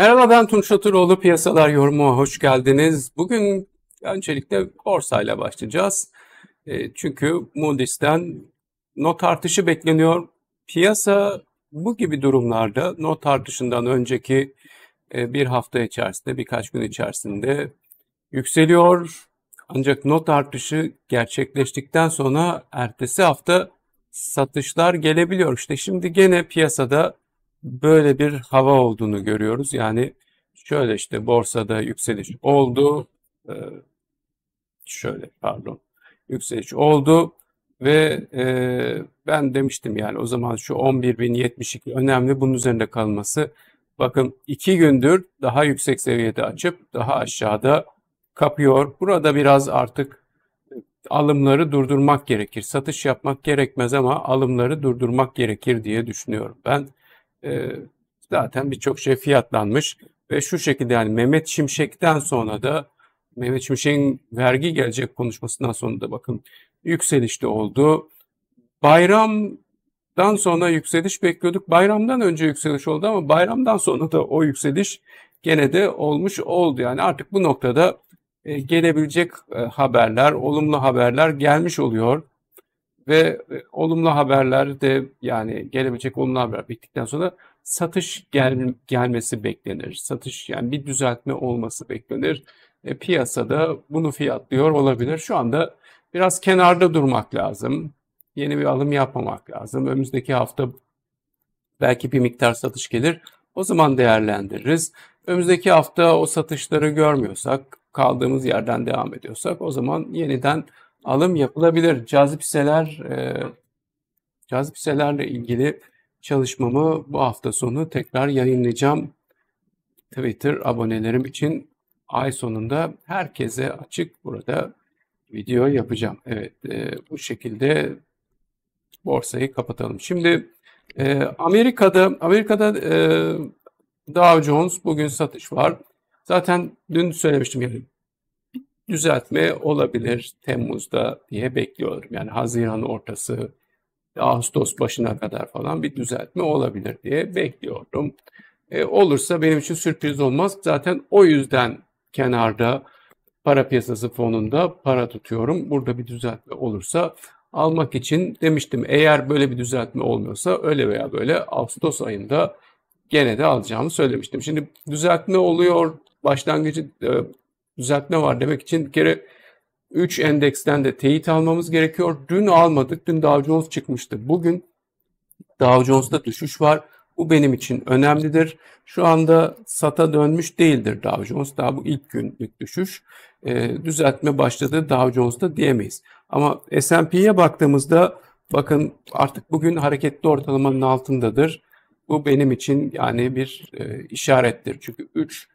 Merhaba ben Tunç Şatıroğlu, Piyasalar Yorumu'na hoş geldiniz. Bugün öncelikle borsayla başlayacağız. E, çünkü Moody's'ten not artışı bekleniyor. Piyasa bu gibi durumlarda not artışından önceki e, bir hafta içerisinde, birkaç gün içerisinde yükseliyor. Ancak not artışı gerçekleştikten sonra ertesi hafta satışlar gelebiliyor. İşte şimdi gene piyasada böyle bir hava olduğunu görüyoruz. Yani şöyle işte borsada yükseliş oldu. E, şöyle pardon. Yükseliş oldu ve e, ben demiştim yani o zaman şu 11.072 önemli bunun üzerinde kalması. Bakın iki gündür daha yüksek seviyede açıp daha aşağıda kapıyor. Burada biraz artık alımları durdurmak gerekir. Satış yapmak gerekmez ama alımları durdurmak gerekir diye düşünüyorum ben zaten birçok şey fiyatlanmış ve şu şekilde yani Mehmet Şimşek'ten sonra da Mehmet Şimşek'in vergi gelecek konuşmasından sonra da bakın yükselişte oldu. Bayramdan sonra yükseliş bekliyorduk. Bayramdan önce yükseliş oldu ama bayramdan sonra da o yükseliş gene de olmuş oldu. Yani artık bu noktada gelebilecek haberler, olumlu haberler gelmiş oluyor ve e, olumlu haberler de yani gelebilecek olumlu haber bittikten sonra satış gel, gelmesi beklenir. Satış yani bir düzeltme olması beklenir. E, piyasada bunu fiyatlıyor olabilir. Şu anda biraz kenarda durmak lazım. Yeni bir alım yapmamak lazım. Önümüzdeki hafta belki bir miktar satış gelir. O zaman değerlendiririz. Önümüzdeki hafta o satışları görmüyorsak, kaldığımız yerden devam ediyorsak o zaman yeniden alım yapılabilir. Cazip hisseler e, cazip hisselerle ilgili çalışmamı bu hafta sonu tekrar yayınlayacağım. Twitter abonelerim için ay sonunda herkese açık burada video yapacağım. Evet e, bu şekilde borsayı kapatalım. Şimdi e, Amerika'da Amerika'da e, Dow Jones bugün satış var. Zaten dün söylemiştim yani düzeltme olabilir Temmuz'da diye bekliyorum. Yani Haziran ortası, Ağustos başına kadar falan bir düzeltme olabilir diye bekliyorum. E, olursa benim için sürpriz olmaz. Zaten o yüzden kenarda para piyasası fonunda para tutuyorum. Burada bir düzeltme olursa almak için demiştim. Eğer böyle bir düzeltme olmuyorsa öyle veya böyle Ağustos ayında gene de alacağımı söylemiştim. Şimdi düzeltme oluyor, başlangıcı e, düzeltme var demek için bir kere 3 endeksten de teyit almamız gerekiyor. Dün almadık. Dün Dow Jones çıkmıştı. Bugün Dow Jones'ta düşüş var. Bu benim için önemlidir. Şu anda sata dönmüş değildir Dow Jones. Daha bu ilk gün, ilk düşüş. E, düzeltme başladı Dow Jones'ta diyemeyiz. Ama S&P'ye baktığımızda bakın artık bugün hareketli ortalamanın altındadır. Bu benim için yani bir e, işarettir. Çünkü 3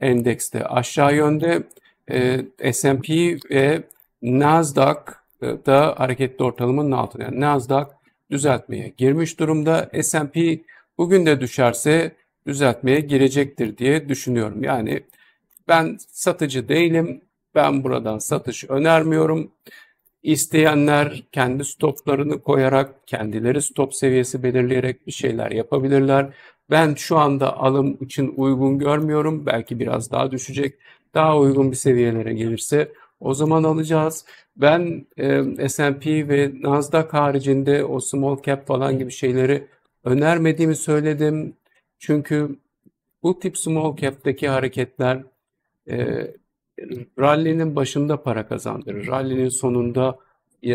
endekste aşağı yönde. E, S&P ve Nasdaq e, da hareketli ortalamanın altında. Yani Nasdaq düzeltmeye girmiş durumda. S&P bugün de düşerse düzeltmeye girecektir diye düşünüyorum. Yani ben satıcı değilim. Ben buradan satış önermiyorum. İsteyenler kendi stoplarını koyarak, kendileri stop seviyesi belirleyerek bir şeyler yapabilirler. Ben şu anda alım için uygun görmüyorum. Belki biraz daha düşecek. Daha uygun bir seviyelere gelirse o zaman alacağız. Ben e, S&P ve Nasdaq haricinde o small cap falan gibi şeyleri önermediğimi söyledim. Çünkü bu tip small cap'teki hareketler e, rally'nin başında para kazandırır. Rally'nin sonunda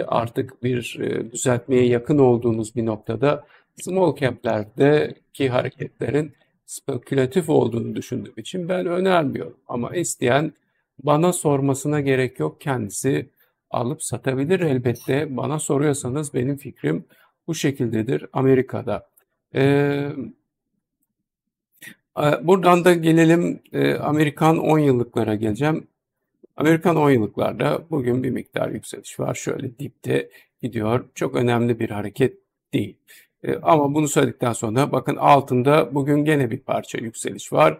artık bir düzeltmeye yakın olduğunuz bir noktada small cap'lerdeki hareketlerin spekülatif olduğunu düşündüğüm için ben önermiyorum. Ama isteyen bana sormasına gerek yok. Kendisi alıp satabilir elbette. Bana soruyorsanız benim fikrim bu şekildedir Amerika'da. Ee, e, buradan da gelelim e, Amerikan 10 yıllıklara geleceğim. Amerikan 10 yıllıklarda bugün bir miktar yükseliş var. Şöyle dipte gidiyor. Çok önemli bir hareket değil. Ee, ama bunu söyledikten sonra bakın altında bugün gene bir parça yükseliş var.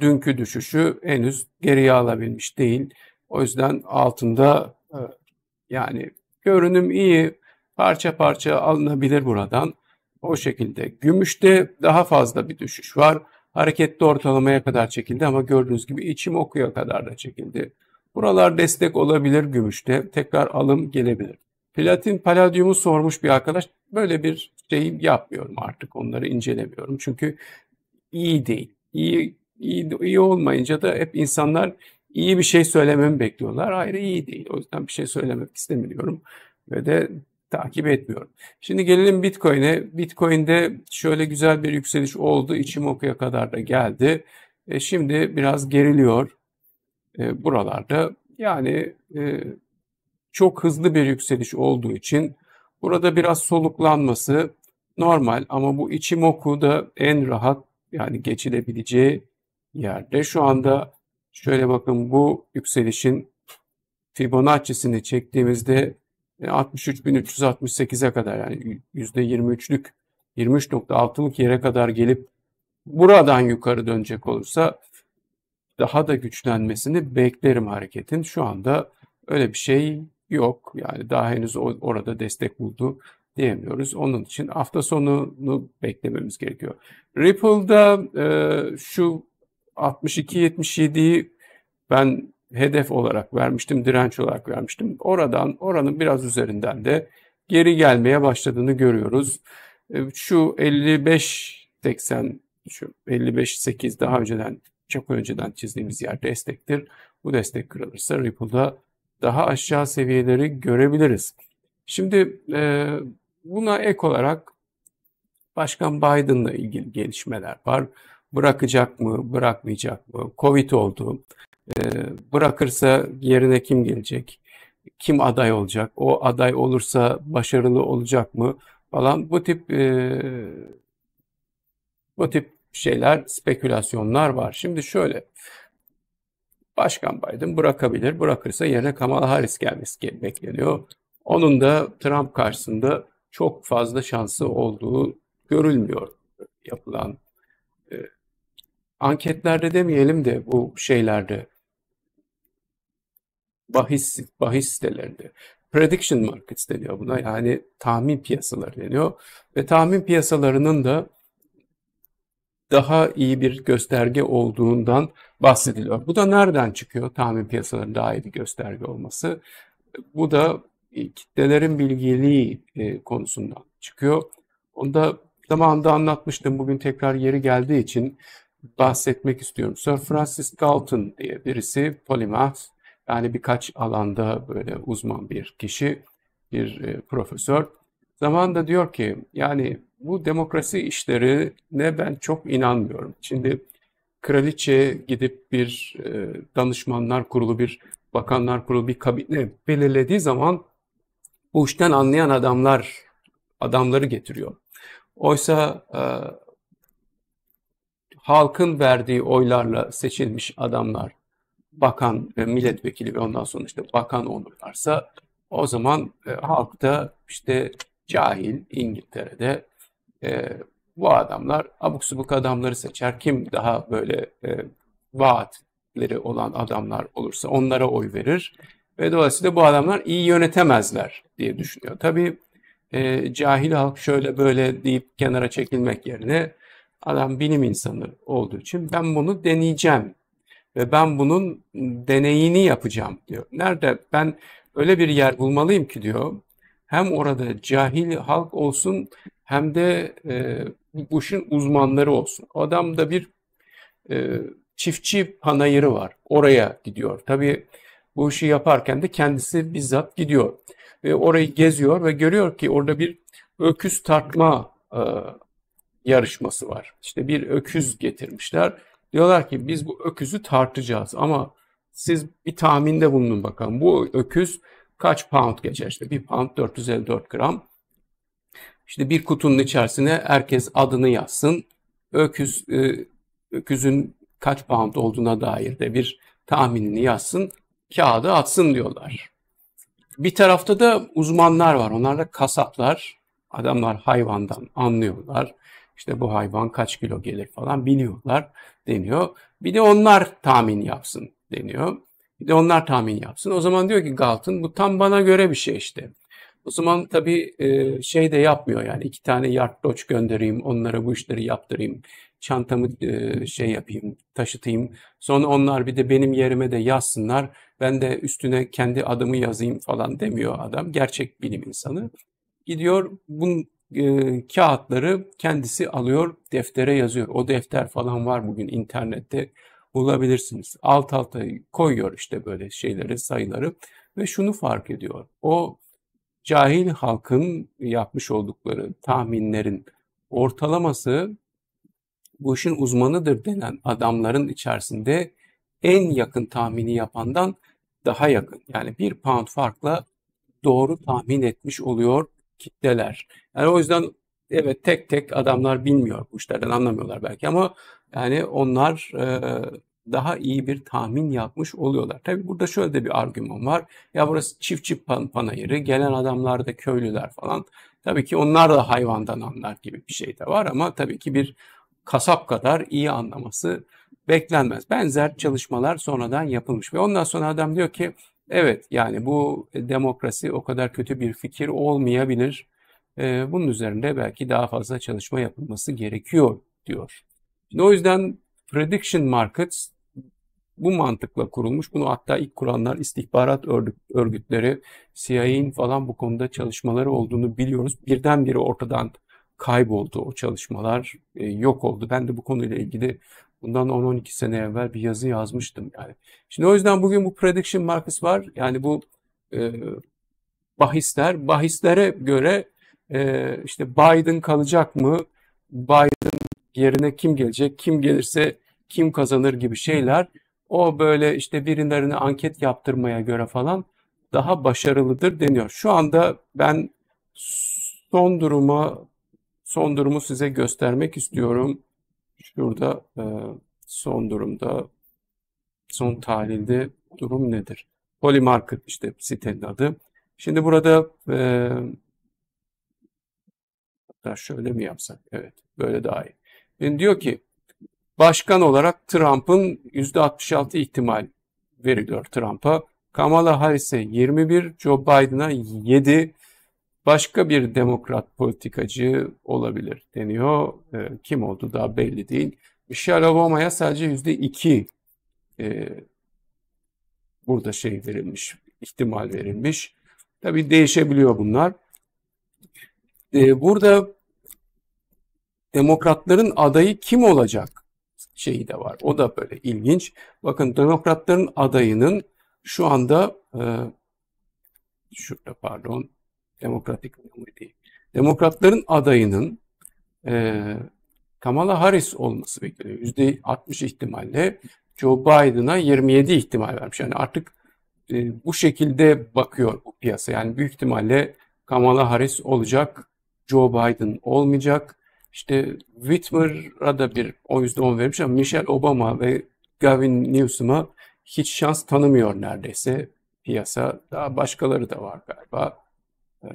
Dünkü düşüşü henüz geriye alabilmiş değil. O yüzden altında yani görünüm iyi parça parça alınabilir buradan. O şekilde. Gümüşte daha fazla bir düşüş var. Hareketli ortalamaya kadar çekildi ama gördüğünüz gibi içim okuya kadar da çekildi. Buralar destek olabilir gümüşte. Tekrar alım gelebilir. Platin paladyumu sormuş bir arkadaş. Böyle bir şey yapmıyorum artık onları incelemiyorum. Çünkü iyi değil. İyi, iyi, iyi olmayınca da hep insanlar iyi bir şey söylememi bekliyorlar. Hayır iyi değil. O yüzden bir şey söylemek istemiyorum ve de takip etmiyorum. Şimdi gelelim Bitcoin'e. Bitcoin'de şöyle güzel bir yükseliş oldu. İçim okuya kadar da geldi. E şimdi biraz geriliyor e, buralarda. Yani e, çok hızlı bir yükseliş olduğu için burada biraz soluklanması normal ama bu Ichimoku da en rahat yani geçilebileceği yerde. Şu anda şöyle bakın bu yükselişin Fibonacci'sini çektiğimizde 63.368'e kadar yani %23'lük 23.6'lık yere kadar gelip buradan yukarı dönecek olursa daha da güçlenmesini beklerim hareketin. Şu anda öyle bir şey yok. Yani daha henüz orada destek buldu diyemiyoruz. Onun için hafta sonunu beklememiz gerekiyor. Ripple'da e, şu 62-77'yi ben hedef olarak vermiştim, direnç olarak vermiştim. Oradan, oranın biraz üzerinden de geri gelmeye başladığını görüyoruz. E, şu 55-80, şu 55-8 daha önceden, çok önceden çizdiğimiz yer destektir. Bu destek kırılırsa Ripple'da daha aşağı seviyeleri görebiliriz. Şimdi e, buna ek olarak Başkan Biden'la ilgili gelişmeler var. Bırakacak mı, bırakmayacak mı? Covid oldu. E, bırakırsa yerine kim gelecek? Kim aday olacak? O aday olursa başarılı olacak mı? Falan bu tip e, bu tip şeyler, spekülasyonlar var. Şimdi şöyle, Başkan Biden bırakabilir. Bırakırsa yerine Kamala Harris gelmesi bekleniyor. Onun da Trump karşısında çok fazla şansı olduğu görülmüyor yapılan e, anketlerde demeyelim de bu şeylerde bahis bahis sitelerinde prediction markets deniyor buna yani tahmin piyasaları deniyor ve tahmin piyasalarının da daha iyi bir gösterge olduğundan bahsediliyor. Bu da nereden çıkıyor? Tahmin piyasalarının daha iyi bir gösterge olması. Bu da e, kitlelerin bilgeliği e, konusundan çıkıyor. Onu da zamanında anlatmıştım. Bugün tekrar yeri geldiği için bahsetmek istiyorum. Sir Francis Galton diye birisi polimath yani birkaç alanda böyle uzman bir kişi, bir e, profesör. Zamanında diyor ki yani bu demokrasi işlerine ben çok inanmıyorum. Şimdi kraliçe gidip bir e, danışmanlar kurulu, bir bakanlar kurulu, bir kabine belirlediği zaman bu işten anlayan adamlar, adamları getiriyor. Oysa e, halkın verdiği oylarla seçilmiş adamlar, bakan ve milletvekili ve ondan sonra işte bakan olurlarsa o zaman e, halk da işte cahil İngiltere'de e, bu adamlar abuk subuk adamları seçer. Kim daha böyle e, vaatleri olan adamlar olursa onlara oy verir. Ve dolayısıyla bu adamlar iyi yönetemezler diye düşünüyor. Tabii e, cahil halk şöyle böyle deyip kenara çekilmek yerine adam bilim insanı olduğu için ben bunu deneyeceğim ve ben bunun deneyini yapacağım diyor. Nerede ben öyle bir yer bulmalıyım ki diyor hem orada cahil halk olsun hem de e, bu işin uzmanları olsun. adam da bir e, çiftçi panayırı var. Oraya gidiyor. Tabii bu işi yaparken de kendisi bizzat gidiyor. Ve orayı geziyor ve görüyor ki orada bir öküz tartma e, yarışması var. İşte bir öküz getirmişler. Diyorlar ki biz bu öküzü tartacağız ama siz bir tahminde bulunun bakalım. Bu öküz kaç pound geçer? işte bir pound 454 gram. İşte bir kutunun içerisine herkes adını yazsın. Öküz, e, öküzün kaç pound olduğuna dair de bir tahminini yazsın. Kağıdı atsın diyorlar. Bir tarafta da uzmanlar var. Onlar da kasaplar. Adamlar hayvandan anlıyorlar. İşte bu hayvan kaç kilo gelir falan biliyorlar deniyor. Bir de onlar tahmin yapsın deniyor. Bir de onlar tahmin yapsın. O zaman diyor ki Galton bu tam bana göre bir şey işte. O zaman tabii e, şey de yapmıyor yani iki tane yardloç göndereyim onlara bu işleri yaptırayım. Çantamı e, şey yapayım taşıtayım. Sonra onlar bir de benim yerime de yazsınlar. Ben de üstüne kendi adımı yazayım falan demiyor adam. Gerçek bilim insanı. Gidiyor bunun e, kağıtları kendisi alıyor deftere yazıyor. O defter falan var bugün internette bulabilirsiniz. Alt alta koyuyor işte böyle şeyleri, sayıları ve şunu fark ediyor. O cahil halkın yapmış oldukları tahminlerin ortalaması bu işin uzmanıdır denen adamların içerisinde en yakın tahmini yapandan daha yakın. Yani bir pound farkla doğru tahmin etmiş oluyor kitleler. Yani o yüzden evet tek tek adamlar bilmiyor bu işlerden anlamıyorlar belki ama yani onlar e, daha iyi bir tahmin yapmış oluyorlar. Tabii burada şöyle de bir argüman var. Ya burası çiftçi pan panayırı, gelen adamlar da köylüler falan. Tabii ki onlar da hayvandan anlar gibi bir şey de var ama tabii ki bir kasap kadar iyi anlaması beklenmez. Benzer çalışmalar sonradan yapılmış ve ondan sonra adam diyor ki evet yani bu demokrasi o kadar kötü bir fikir olmayabilir e, bunun üzerinde belki daha fazla çalışma yapılması gerekiyor diyor. Şimdi o yüzden prediction markets bu mantıkla kurulmuş. Bunu hatta ilk kuranlar istihbarat örgütleri, CIA'in falan bu konuda çalışmaları olduğunu biliyoruz. Birdenbire ortadan kayboldu o çalışmalar, e, yok oldu. Ben de bu konuyla ilgili bundan 10-12 sene evvel bir yazı yazmıştım yani. Şimdi o yüzden bugün bu prediction markets var. Yani bu e, bahisler, bahislere göre e, işte Biden kalacak mı? Biden yerine kim gelecek? Kim gelirse kim kazanır gibi şeyler. O böyle işte birilerine anket yaptırmaya göre falan daha başarılıdır deniyor. Şu anda ben son duruma son durumu size göstermek istiyorum. Şurada e, son durumda son tahlilde durum nedir? Polymarket işte sitenin adı. Şimdi burada e, Hatta şöyle mi yapsak? Evet, böyle daha iyi. Yani e, diyor ki, başkan olarak Trump'ın %66 ihtimal veriliyor Trump'a. Kamala Harris'e 21, Joe Biden'a 7. Başka bir demokrat politikacı olabilir deniyor. E, kim oldu daha belli değil. Michelle Obama'ya sadece %2 e, burada şey verilmiş, ihtimal verilmiş. Tabii değişebiliyor bunlar e, burada demokratların adayı kim olacak şeyi de var. O da böyle ilginç. Bakın demokratların adayının şu anda e, şurada pardon demokratik değil. Demokratların adayının e, Kamala Harris olması bekleniyor. 60 ihtimalle Joe Biden'a 27 ihtimal vermiş. Yani artık e, bu şekilde bakıyor bu piyasa. Yani büyük ihtimalle Kamala Harris olacak Joe Biden olmayacak. İşte Whitmer'a da bir o yüzde on vermiş ama Michelle Obama ve Gavin Newsom'a hiç şans tanımıyor neredeyse piyasa. Daha başkaları da var galiba. Ee,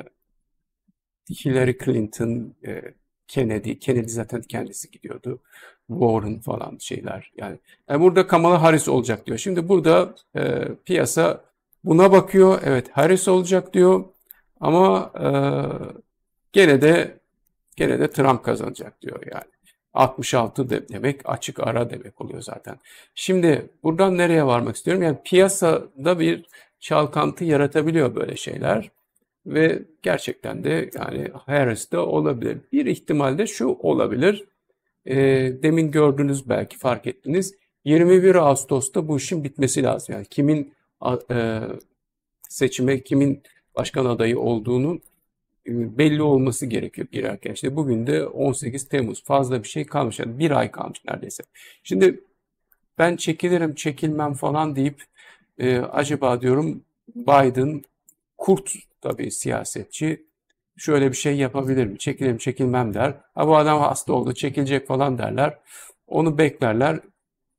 Hillary Clinton, e, Kennedy, Kennedy zaten kendisi gidiyordu. Warren falan şeyler. Yani, yani e, burada Kamala Harris olacak diyor. Şimdi burada e, piyasa buna bakıyor. Evet Harris olacak diyor. Ama e, Gene de gene de Trump kazanacak diyor yani. 66 de demek açık ara demek oluyor zaten. Şimdi buradan nereye varmak istiyorum? Yani piyasada bir çalkantı yaratabiliyor böyle şeyler ve gerçekten de yani Harris de olabilir. Bir ihtimal de şu olabilir. E, demin gördünüz belki fark ettiniz. 21 Ağustos'ta bu işin bitmesi lazım. Yani kimin e, seçime, kimin başkan adayı olduğunun e, belli olması gerekiyor girerken. İşte bugün de 18 Temmuz fazla bir şey kalmış. Yani bir ay kalmış neredeyse. Şimdi ben çekilirim çekilmem falan deyip e, acaba diyorum Biden kurt tabii siyasetçi şöyle bir şey yapabilir mi? Çekilirim çekilmem der. Ha bu adam hasta oldu çekilecek falan derler. Onu beklerler.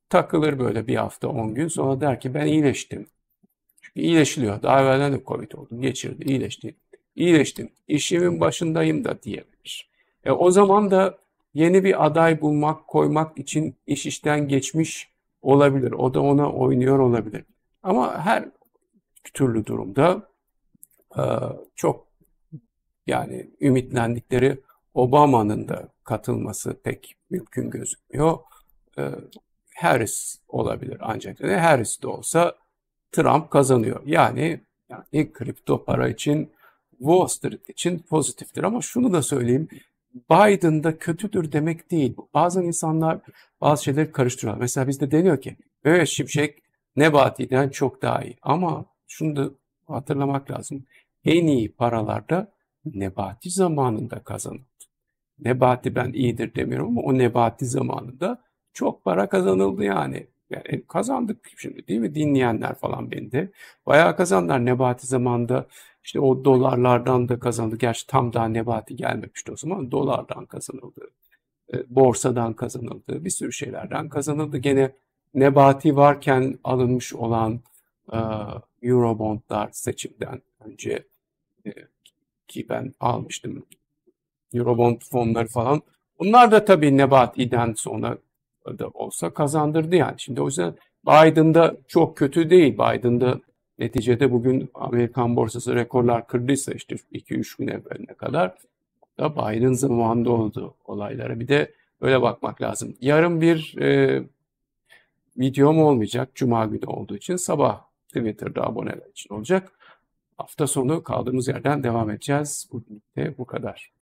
Takılır böyle bir hafta 10 gün sonra der ki ben iyileştim. Çünkü iyileşiliyor. Daha evvelden de Covid oldu Geçirdi, iyileşti iyileştim, işimin başındayım da diyebilir. E, o zaman da yeni bir aday bulmak, koymak için iş işten geçmiş olabilir. O da ona oynuyor olabilir. Ama her türlü durumda e, çok yani ümitlendikleri Obama'nın da katılması pek mümkün gözükmüyor. E, Harris olabilir ancak. ne Harris de olsa Trump kazanıyor. Yani yani kripto para için Wall Street için pozitiftir. Ama şunu da söyleyeyim. Biden'da kötüdür demek değil. Bazen insanlar bazı şeyleri karıştırıyorlar. Mesela bizde deniyor ki evet Şimşek Nebati'den çok daha iyi. Ama şunu da hatırlamak lazım. En iyi paralarda Nebati zamanında kazanıldı. Nebati ben iyidir demiyorum ama o Nebati zamanında çok para kazanıldı yani. Yani e, kazandık şimdi değil mi? Dinleyenler falan beni de. Bayağı kazandılar Nebati zamanında işte o dolarlardan da kazandı. Gerçi tam daha Nebati gelmemişti o zaman. Dolardan kazanıldı. E, borsadan kazanıldı. Bir sürü şeylerden kazanıldı. Gene Nebati varken alınmış olan e, Eurobondlar seçimden önce e, ki ben almıştım Eurobond fonları falan. Bunlar da tabii Nebati'den sonra da olsa kazandırdı yani. Şimdi o yüzden Biden'da çok kötü değil. Biden'da Neticede bugün Amerikan borsası rekorlar kırdıysa işte 2-3 gün evveline kadar da Biden'ın zamanında oldu olaylara. Bir de öyle bakmak lazım. Yarın bir e, videom olmayacak. Cuma günü olduğu için sabah Twitter'da aboneler için olacak. Hafta sonu kaldığımız yerden devam edeceğiz. Bugün de bu kadar.